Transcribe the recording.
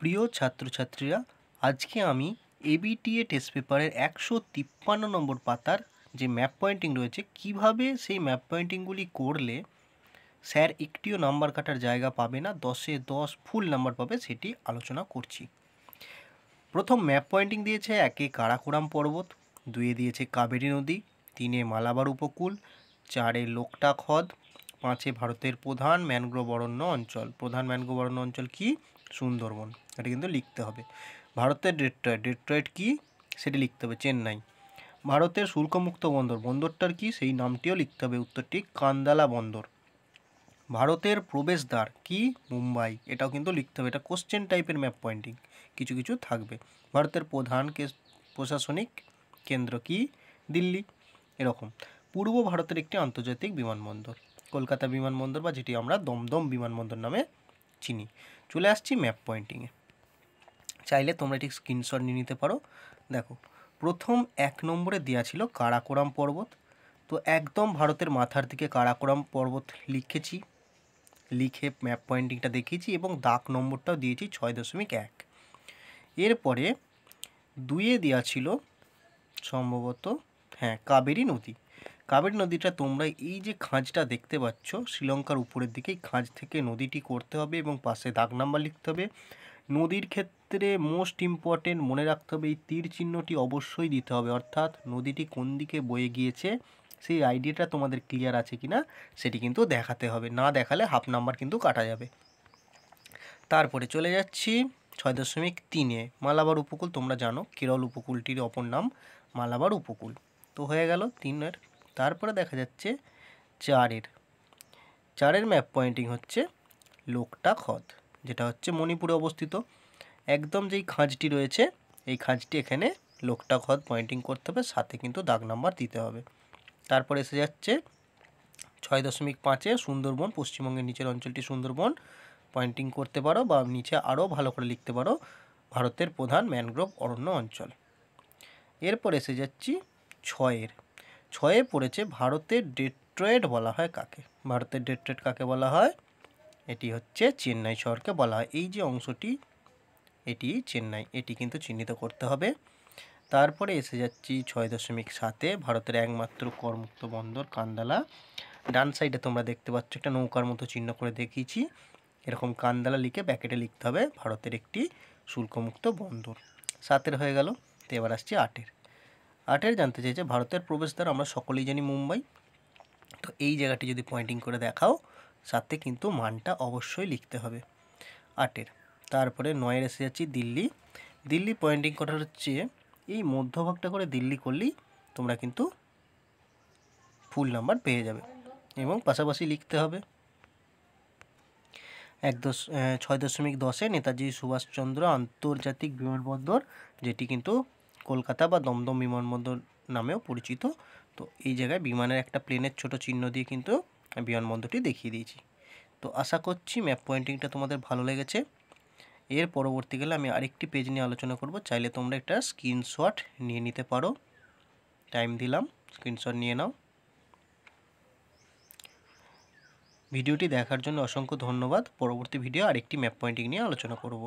প্রিয় ছাত্রছাত্রীরা আজকে আমি এবিটিএ টেস্ট পেপারের একশো তিপ্পান্ন নম্বর পাতার যে ম্যাপ পয়েন্টিং রয়েছে কিভাবে সেই ম্যাপ পয়েন্টিংগুলি করলে স্যার একটিও নাম্বার কাটার জায়গা পাবে না দশে দশ ফুল নাম্বার পাবে সেটি আলোচনা করছি প্রথম ম্যাপ পয়েন্টিং দিয়েছে একে কারাকোরাম পর্বত দুয়ে দিয়েছে কাবেরী নদী তিনে মালাবার উপকূল চারে লোকটা হ্রদ পাঁচে ভারতের প্রধান ম্যানগ্রোভ অরণ্য অঞ্চল প্রধান ম্যানগ্রোভ অরণ্য অঞ্চল কি সুন্দরবন এটা কিন্তু লিখতে হবে ভারতের ডেট্রয়েড ডেট্রয়েড কি সেটি লিখতে হবে চেন্নাই ভারতের শুল্কমুক্ত বন্দর বন্দরটার কি সেই নামটিও লিখতে হবে উত্তরটি কান্দালা বন্দর ভারতের প্রবেশদ্বার কি মুম্বাই এটাও কিন্তু লিখতে হবে এটা কোশ্চেন টাইপের ম্যাপ পয়েন্টিং কিছু কিছু থাকবে ভারতের প্রধান প্রশাসনিক কেন্দ্র কি দিল্লি এরকম পূর্ব ভারতের একটি আন্তর্জাতিক বিমানবন্দর কলকাতা বিমানবন্দর বা যেটি আমরা দমদম বিমানবন্দর নামে চিনি চলে আসছি ম্যাপ পয়েন্টিংয়ে চাইলে তোমরা এটি স্ক্রিনশট নিয়ে নিতে পারো দেখো প্রথম এক নম্বরে দেওয়া ছিল কারাকোরাম পর্বত তো একদম ভারতের মাথার দিকে কারাকোরাম পর্বত লিখেছি লিখে ম্যাপ পয়েন্টিংটা দেখিয়েছি এবং দাগ নম্বরটাও দিয়েছি ছয় দশমিক এক এরপরে দুইয়ে দেওয়া ছিল সম্ভবত হ্যাঁ কাবেরী নদী কাবেরী নদীটা তোমরা এই যে খাঁজটা দেখতে পাচ্ছ শ্রীলঙ্কার উপরের দিকে খাঁজ থেকে নদীটি করতে হবে এবং পাশে দাগ নাম্বার লিখতে হবে নদীর ক্ষেত্রে মোস্ট ইম্পর্টেন্ট মনে রাখতে হবে এই তীর চিহ্নটি অবশ্যই দিতে হবে অর্থাৎ নদীটি কোন দিকে বয়ে গিয়েছে সেই আইডিয়াটা তোমাদের ক্লিয়ার আছে কি না সেটি কিন্তু দেখাতে হবে না দেখালে হাফ নাম্বার কিন্তু কাটা যাবে তারপরে চলে যাচ্ছি ছয় দশমিক তিনে মালাবার উপকূল তোমরা জানো কেরল উপকূলটির অপর নাম মালাবার উপকূল তো হয়ে গেল তিনের তারপরে দেখা যাচ্ছে চারের চারের ম্যাপ পয়েন্টিং হচ্ছে লোকটা খদ যেটা হচ্ছে মণিপুরে অবস্থিত একদম যেই খাঁজটি রয়েছে এই খাঁজটি এখানে লোকটা খদ পয়েন্টিং করতে হবে সাথে কিন্তু দাগ নাম্বার দিতে হবে তারপরে এসে যাচ্ছে ছয় দশমিক পাঁচে সুন্দরবন পশ্চিমবঙ্গের নিচের অঞ্চলটি সুন্দরবন পয়েন্টিং করতে পারো বা নিচে আরও ভালো করে লিখতে পারো ভারতের প্রধান ম্যানগ্রোভ অরণ্য অঞ্চল এরপর এসে যাচ্ছি ছয়ের ছয়ে পড়েছে ভারতের ডেট্রয়েড বলা হয় কাকে ভারতের ডেট্রয়েড কাকে বলা হয় এটি হচ্ছে চেন্নাই শহরকে বলা হয় এই যে অংশটি এটি চেন্নাই এটি কিন্তু চিহ্নিত করতে হবে তারপরে এসে যাচ্ছি ছয় দশমিক সাতে ভারতের একমাত্র করমুক্ত বন্দর কান্দালা ডান সাইডে তোমরা দেখতে পাচ্ছ একটা নৌকার মতো চিহ্ন করে দেখিয়েছি এরকম কান্দালা লিখে ব্যাকেটে লিখতে হবে ভারতের একটি শুল্কমুক্ত বন্দর সাতের হয়ে গেল তো এবার আসছি আটের আটের জানতে চাইছে ভারতের প্রবেশদ্বার আমরা সকলেই জানি মুম্বাই তো এই জায়গাটি যদি পয়েন্টিং করে দেখাও সাথে কিন্তু মানটা অবশ্যই লিখতে হবে আটের তারপরে নয়ের এসে যাচ্ছি দিল্লি দিল্লি পয়েন্টিং করার চেয়ে এই মধ্যভাগটা করে দিল্লি করলেই তোমরা কিন্তু ফুল নাম্বার পেয়ে যাবে এবং পাশাপাশি লিখতে হবে এক দশ ছয় দশমিক দশে নেতাজি সুভাষচন্দ্র আন্তর্জাতিক বিমানবন্দর যেটি কিন্তু কলকাতা বা দমদম বিমানবন্দর নামেও পরিচিত তো এই জায়গায় বিমানের একটা প্লেনের ছোট চিহ্ন দিয়ে কিন্তু বিমানবন্দরটি দেখিয়ে দিয়েছি তো আশা করছি ম্যাপ পয়েন্টিংটা তোমাদের ভালো লেগেছে এর পরবর্তীকালে আমি আরেকটি পেজ নিয়ে আলোচনা করব চাইলে তোমরা একটা স্ক্রিনশট নিয়ে নিতে পারো টাইম দিলাম স্ক্রিনশট নিয়ে নাও ভিডিওটি দেখার জন্য অসংখ্য ধন্যবাদ পরবর্তী ভিডিও আরেকটি ম্যাপ পয়েন্টিং নিয়ে আলোচনা করব